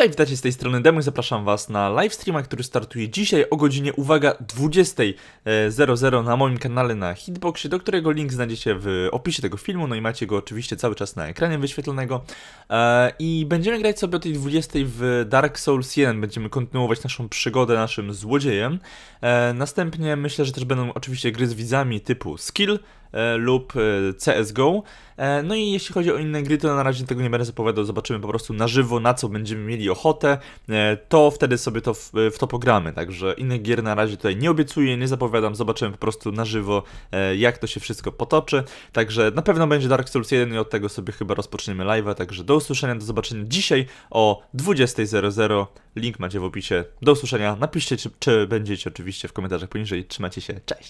Cześć, witajcie z tej strony Demo zapraszam Was na livestreama, który startuje dzisiaj o godzinie, uwaga, 20.00 e, na moim kanale na Hitboxie, do którego link znajdziecie w opisie tego filmu, no i macie go oczywiście cały czas na ekranie wyświetlonego. E, I będziemy grać sobie o tej 20:00 w Dark Souls 1, będziemy kontynuować naszą przygodę naszym złodziejem. E, następnie myślę, że też będą oczywiście gry z widzami typu Skill, E, lub e, CSGO. E, no i jeśli chodzi o inne gry, to na razie tego nie będę zapowiadał, zobaczymy po prostu na żywo, na co będziemy mieli ochotę, to wtedy sobie to w, w to pogramy, także innych gier na razie tutaj nie obiecuję, nie zapowiadam, zobaczymy po prostu na żywo, jak to się wszystko potoczy, także na pewno będzie Dark Souls 1 i od tego sobie chyba rozpoczniemy live'a, także do usłyszenia, do zobaczenia dzisiaj o 20.00, link macie w opisie, do usłyszenia, napiszcie czy, czy będziecie oczywiście w komentarzach poniżej, trzymacie się, cześć!